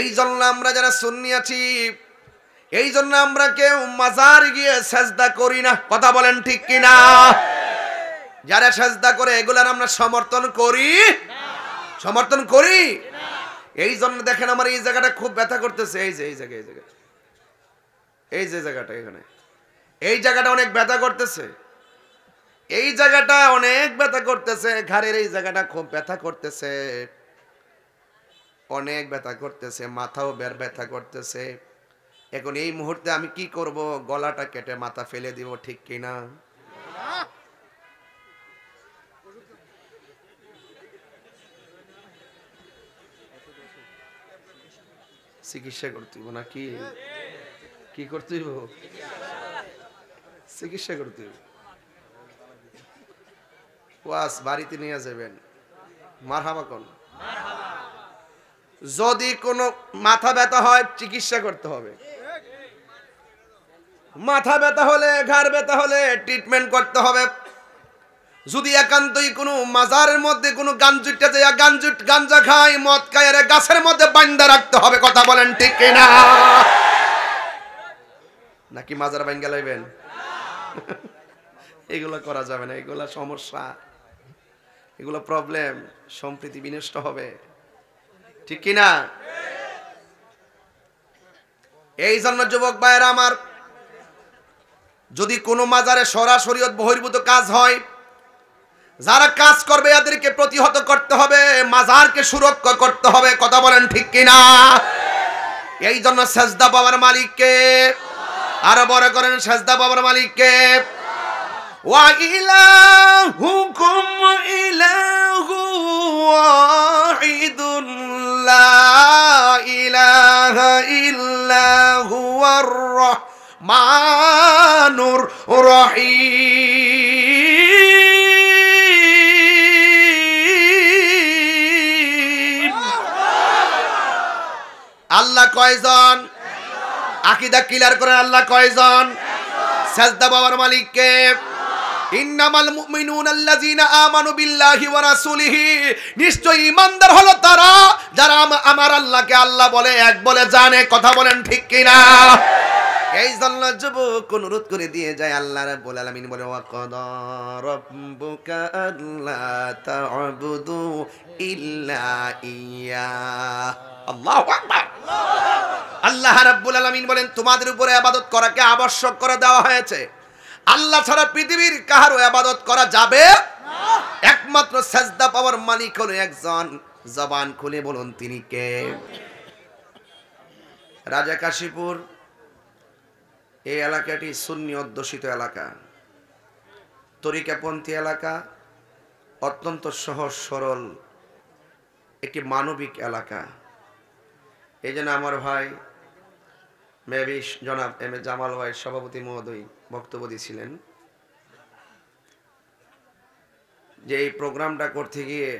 এই জন্য আমরা যারা শুনিয়াছি আছি এই জন্য আমরা কেউ মাজার গিয়ে সেজদা করি না কথা বলেন ঠিক কিনা যারা সেজদা করে এগুলার আমরা সমর্থন করি সমর্থন করি এই জন্য দেখেন আমার এই জায়গাটা খুব ব্যথা করতেছে এই যে এই জায়গা এই জায়গায় এই যে জায়গাটা এখানে এই জায়গাটা অনেক ব্যথা করতেছে এই জায়গাটা অনেক ব্যথা করতেছে ঘাড়ের এই জায়গাটা খুব ব্যথা করতেছে অনেক ব্যথা করতেছে মাথাও বের ব্যথা করতেছে এখন এই মুহূর্তে আমি কি করব গলাটা কেটে মাথা ফেলে দিব ঠিক কিনা চিকিৎসা করতে নাকি কি করতে চিকিৎসা করতে ওয়াস বাড়িতে নিয়ে যাবেন মারহাবা কোন যদি কোনো মাথা ব্যথা হয় চিকিৎসা করতে হবে মাথা ব্যথা হলে ঘাড় ব্যথা হলে ট্রিটমেন্ট করতে হবে যদি একান্তই কোনো মাজারের মধ্যে কোনো গাঞ্জুটটা যাইয়া গাঞ্জুট গাঞ্জা খায় মদ খায় আরে গাছের মধ্যে বান্দা রাখতে হবে কথা বলেন ঠিক না নাকি মাজার বাঙ্গা লাইবেন এগুলো করা যাবে না এগুলো সমস্যা এগুলো প্রবলেম সম্প্রীতি বিনষ্ট হবে ঠিক কিনা এই জন্য যুবক ভাইয়েরা আমার যদি কোনো মাজারে সরাসরি বহির্ভূত কাজ হয় যারা কাজ করবে এদেরকে প্রতিহত করতে হবে মাজারকে সুরক্ষা করতে হবে কথা বলেন ঠিক কিনা এই জন্য সেজদা বাবার মালিককে আরো বড় করেন সেজদা বাবার মালিককে ওয়াইলাহ রহমানুর রহি আল্লাহ কয়জন আকিদা ক্লিয়ার করেন আল্লাহ কয়জন সাজদা বাবার মালিককে ইন্নামাল মুমিনুন আল্লাযীনা আমানু বিল্লাহি ওয়া রাসূলিহি নিশ্চয় ঈমানদার হলো তারা যারা আমার আল্লাহকে আল্লাহ বলে এক বলে জানে কথা বলেন ঠিক কিনা না এই জন্য যুবক অনুরোধ করে দিয়ে যায় আল্লাহ রাব্বুল আলামিন বলে ওয়াকাদ রাব্বুকা আল্লা তা'বুদু ইল্লা ইয়া আল্লাহু আকবার আল্লাহ রাব্বুল আলামিন বলেন তোমাদের উপরে ইবাদত করাকে আবশ্যক করে দেওয়া হয়েছে আল্লাহ ছাড়া পৃথিবীর কাহারও ইবাদত করা যাবে না একমাত্র সাজদা পাওয়ার মালিক হলো একজন জবান খুলে বলুন তিনি কে রাজা কাশীপুর এই এলাকাটি সুন্নি অধ্যুষিত এলাকা তরিকাপন্থী এলাকা অত্যন্ত সহজ সরল একটি মানবিক এলাকা এই জন্য আমার ভাই মেবি জনাব এম এ জামাল ভাই সভাপতি মহোদয় বক্তব্য দিয়েছিলেন যে এই প্রোগ্রামটা করতে গিয়ে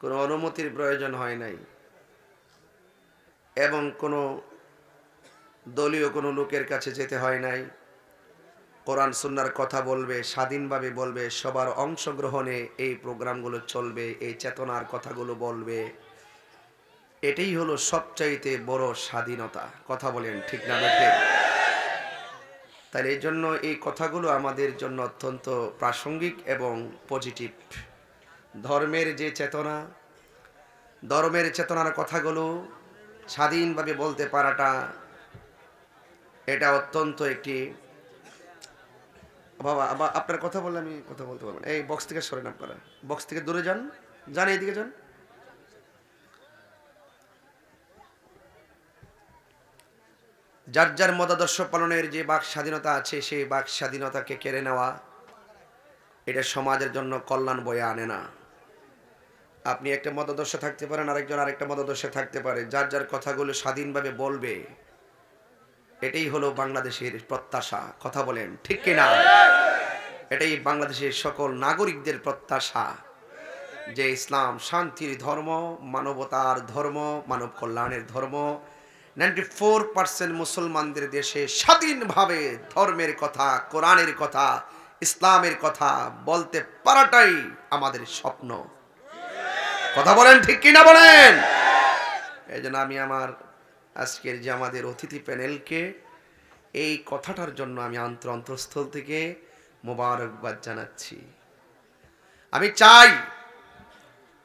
কোনো অনুমতির প্রয়োজন হয় নাই এবং কোনো দলীয় কোনো লোকের কাছে যেতে হয় নাই কোরআন সুন্নার কথা বলবে স্বাধীনভাবে বলবে সবার অংশগ্রহণে এই প্রোগ্রামগুলো চলবে এই চেতনার কথাগুলো বলবে এটাই হলো সবচাইতে বড় স্বাধীনতা কথা বলেন ঠিক না দেখে তাই এই জন্য এই কথাগুলো আমাদের জন্য অত্যন্ত প্রাসঙ্গিক এবং পজিটিভ ধর্মের যে চেতনা ধর্মের চেতনার কথাগুলো স্বাধীনভাবে বলতে পারাটা এটা অত্যন্ত একটি বাবা আবার আপনার কথা বললে আমি কথা বলতে পারবেন এই বক্স থেকে সরেন আপনারা বক্স থেকে দূরে যান যান এইদিকে যান যার যার মতাদর্শ পালনের যে বাক স্বাধীনতা আছে সেই বাক স্বাধীনতাকে কেড়ে নেওয়া এটা সমাজের জন্য কল্যাণ বয়ে আনে না আপনি একটা মতাদর্শে থাকতে পারেন আরেকজন আরেকটা মতাদর্শে থাকতে পারে যার যার কথাগুলো স্বাধীনভাবে বলবে এটাই হলো বাংলাদেশের প্রত্যাশা কথা বলেন ঠিক কিনা এটাই বাংলাদেশের সকল নাগরিকদের প্রত্যাশা যে ইসলাম শান্তির ধর্ম মানবতার ধর্ম মানব কল্যাণের ধর্ম নাইনটি ফোর পার্সেন্ট মুসলমানদের দেশে স্বাধীনভাবে ধর্মের কথা কোরআনের কথা ইসলামের কথা বলতে পারাটাই আমাদের স্বপ্ন কথা বলেন ঠিক কিনা বলেন এই জন্য আমি আমার আজকের যে আমাদের অতিথি প্যানেলকে এই কথাটার জন্য আমি অন্তর অন্তঃস্থল থেকে মোবারকবাদ জানাচ্ছি আমি চাই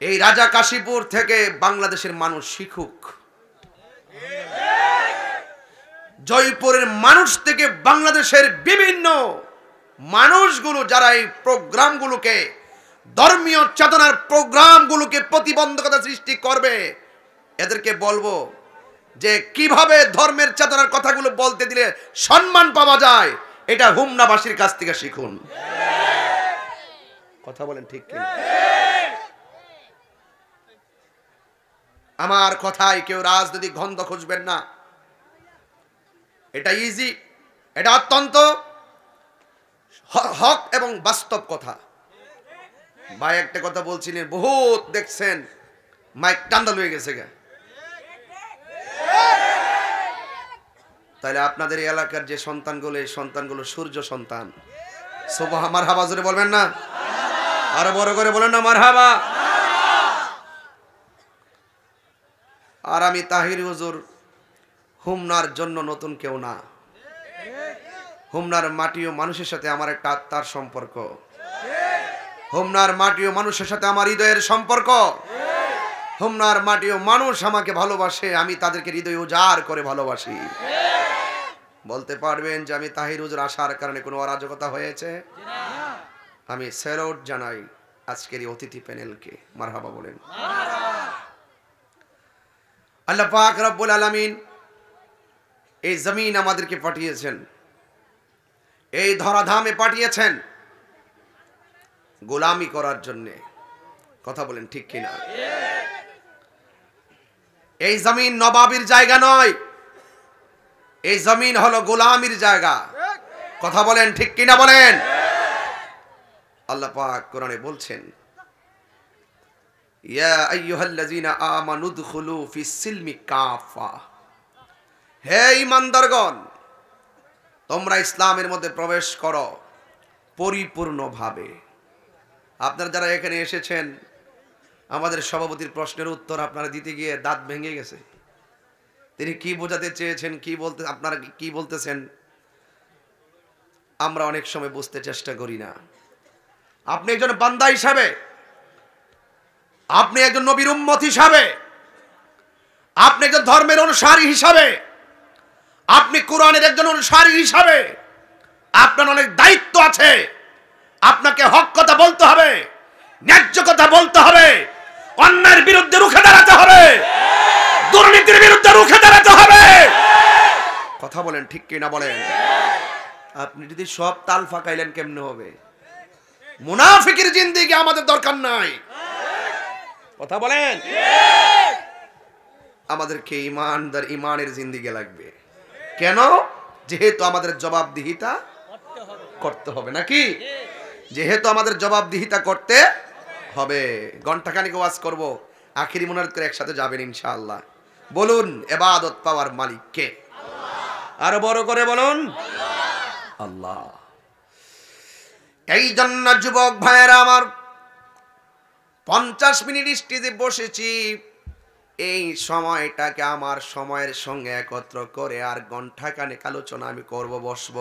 এই রাজা কাশীপুর থেকে বাংলাদেশের মানুষ শিখুক জয়পুরের মানুষ থেকে বাংলাদেশের বিভিন্ন মানুষগুলো যারা এই প্রোগ্রামগুলোকে ধর্মীয় চেতনার প্রোগ্রামগুলোকে প্রতিবন্ধকতা সৃষ্টি করবে এদেরকে বলবো যে কিভাবে ধর্মের চেতনার কথাগুলো বলতে দিলে সম্মান পাওয়া যায় এটা হুমনাবাসীর কাছ থেকে শিখুন কথা বলেন ঠিক কি আমার কথায় কেউ রাজনৈতিক গন্ধ খুঁজবেন না এটা ইজি এটা অত্যন্ত হক এবং বাস্তব কথা ভাই একটা কথা বলছিলেন বহুত দেখছেন মাইক টান্দাল হয়ে গেছে গা তাহলে আপনাদের এলাকার যে সন্তানগুলো এই সন্তানগুলো সূর্য সন্তান সোবাহ আমার হাবা জোরে বলবেন না আরো বড় করে বলেন না আমার হাবা আর আমি তাহির হুজুর হুমনার জন্য নতুন কেউ না হুমনার মাটি ও মানুষের সাথে আমার একটা আত্মার সম্পর্ক হুমনার মাটি ও মানুষের সাথে আমার হৃদয়ের সম্পর্ক হোমনার মাটিও মানুষ আমাকে ভালোবাসে আমি তাদেরকে হৃদয় উজাড় করে ভালোবাসি বলতে পারবেন যে আমি তাহির উজুর আসার কারণে কোনো অরাজকতা হয়েছে আমি স্যালোট জানাই আজকের এই অতিথি প্যানেলকে মারহাবা বলেন আল্লাহ পাক রব্বুল আলমিন এই জমিন আমাদেরকে পাঠিয়েছেন এই ধরাধামে পাঠিয়েছেন গোলামি করার জন্যে কথা বলেন ঠিক কিনা এই জমিন নবাবির জায়গা নয় এই জমিন হলো গোলামির জায়গা কথা বলেন ঠিক কিনা বলেন আল্লাহ পাক কোরআনে বলছেন ইয়া আইয়ুহাল্লাযীনা আমানু দুখুলু ফিস সিলমি কাফা হে ইমানদারগণ তোমরা ইসলামের মধ্যে প্রবেশ করো পরিপূর্ণভাবে আপনারা যারা এখানে এসেছেন আমাদের সভাপতির প্রশ্নের উত্তর আপনারা দিতে গিয়ে দাঁত ভেঙে গেছে তিনি কি বোঝাতে চেয়েছেন কি বলতে আপনারা কি বলতেছেন আমরা অনেক সময় বুঝতে চেষ্টা করি না আপনি একজন বান্দা হিসাবে আপনি একজন নবীর উম্মত হিসাবে আপনি একজন ধর্মের অনুসারী হিসাবে আপনি কোরআনের একজন অনুসারী হিসাবে আপনার অনেক দায়িত্ব আছে আপনাকে হক কথা বলতে হবে ন্যায্য কথা বলতে হবে অন্যায়ের বিরুদ্ধে রুখে দাঁড়াতে হবে দুর্নীতির বিরুদ্ধে রুখে দাঁড়াতে হবে কথা বলেন ঠিক কিনা বলেন আপনি যদি সব তাল ফাঁকাইলেন কেমনে হবে মুনাফিকের জিন্দিগি আমাদের দরকার নাই কথা বলেন আমাদেরকে ইমানদার ইমানের জিন্দিগি লাগবে কেন যেহেতু আমাদের জবাবদিহিতা করতে হবে নাকি যেহেতু আমাদের জবাবদিহিতা করতে হবে ঘন্টাখানিক ওয়াজ করব আখিরি মনার করে একসাথে যাবেন ইনশাআল্লাহ বলুন এবাদত পাওয়ার মালিক কে আরো বড় করে বলুন আল্লাহ এই জন্য যুবক ভাইয়েরা আমার পঞ্চাশ মিনিট স্টেজে বসেছি এই সময়টাকে আমার সময়ের সঙ্গে একত্র করে আর ঘন্টা আলোচনা আমি করব বসব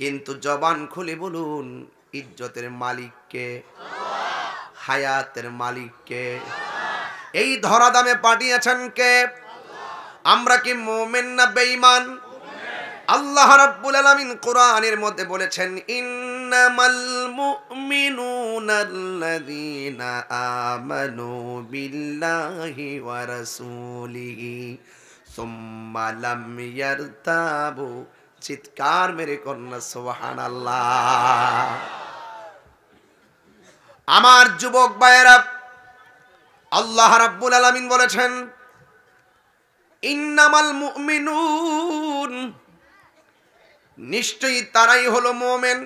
কিন্তু জবান খুলে বলুন ইজ্জতের মালিককে হায়াতের মালিককে এই ধরা দামে পাঠিয়েছেন কে আমরা কি মোমেন না বেঈমান আল্লাহ রাব্বুল আলামিন কোরআনের মধ্যে বলেছেন ইন্নামাল মুমিনুনাল্লাযীনা আমানু বিল্লাহি ওয়া রাসূলিহি সুম্মা লাম ইয়ারতাবু চিৎকার মেরে কন্যা সুবহানাল্লাহ আমার যুবক বায়েরা আল্লাহ রাব্বুল আলামিন বলেছেন ইন্নামাল মুমিনুন নিশ্চয়ই তারাই হলো মোমেন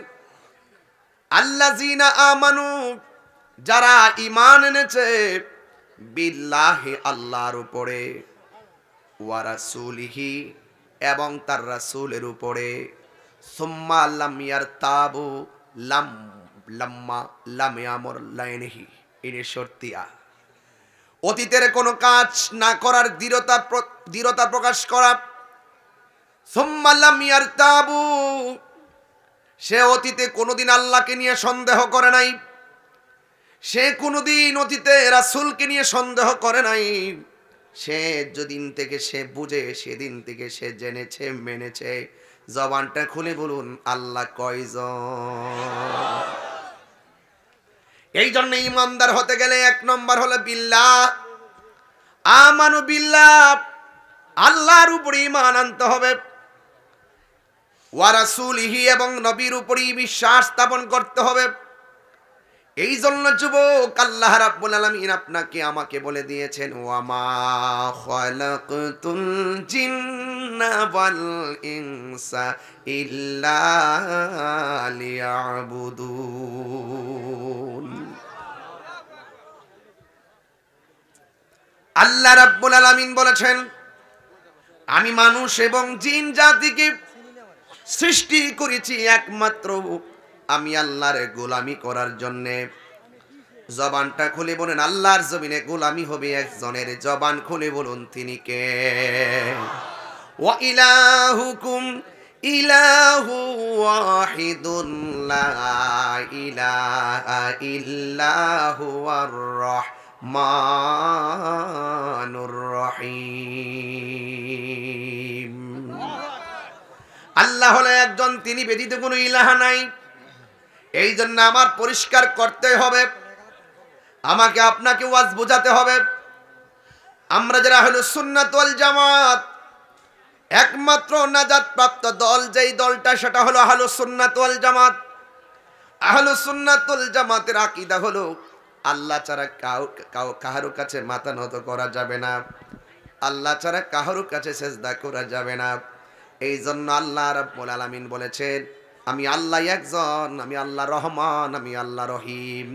আল্লাজিনা আমানু যারা ইমান এনেছে বিল্লাহি আল্লাহর উপরে ওয়া রাসূলিহি এবং তার রাসূলের উপরে সুম্মা লাম ইয়ার লাম লাম্মা লামে আমর লাইনহি এনে শর্তিয়া অতীতের কোনো কাজ না করার দৃঢ়তা দৃঢ়তা প্রকাশ করা সোম্মাল্লামিয়ার তাবু সে অতীতে কোনোদিন আল্লাহকে নিয়ে সন্দেহ করে নাই সে কোনোদিন অতীতে রাসুলকে নিয়ে সন্দেহ করে নাই সে যেদিন থেকে সে বুঝে সেদিন থেকে সে জেনেছে মেনেছে জবানটা খুলে বলুন আল্লাহ কয়জন এই জন্য ইমানদার হতে গেলে এক নম্বর হলো বিল্লা আমানু বিল্লা আল্লাহর উপরে ইমান আনতে হবে ইহি এবং নবীর উপরই বিশ্বাস স্থাপন করতে হবে এই জন্য যুবক আল্লাহ রাব্বুল আলামিন আপনাকে আমাকে বলে দিয়েছেন ওয়ামা খালাকতুল জিন্না ওয়াল ইনসা ইল্লা লিয়াবুদুন আল্লাহ রাব্বুল আলামিন বলেছেন আমি মানুষ এবং জিন জাতিকে সৃষ্টি করেছি একমাত্র আমি আল্লাহর গোলামি করার জন্যে জবানটা খুলে বলেন আল্লাহর জমিনে গোলামি হবে একজনের জবান খুলে বলুন তিনি কে ওয়া ইলাহুকুম ইলাহু ওয়াহিদুন লা ইলাহা ইল্লা রাহমান রহিম আল্লাহ হলে একজন তিনি ব্যতীত কোনো ইলাহা নাই এই জন্য আমার পরিষ্কার করতে হবে আমাকে আপনাকে ওয়াজ বোঝাতে হবে আমরা যারা হলো সুন্নাতল জামাত একমাত্র নাজাদ প্রাপ্ত দল যেই দলটা সেটা হলো আহলো সুন্নাতল জামাত আহলো সুন্নাতল জামাতের আকিদা হলো আল্লাহ ছাড়া কাহারো কাছে মাথা নত করা যাবে না আল্লাহ ছাড়া কাহারো কাছে সেজদা করা যাবে না এই জন্য আল্লাহ রাব্বুল আলামিন বলেছেন আমি আল্লাহ একজন আমি আল্লাহ রহমান আমি আল্লাহ রহিম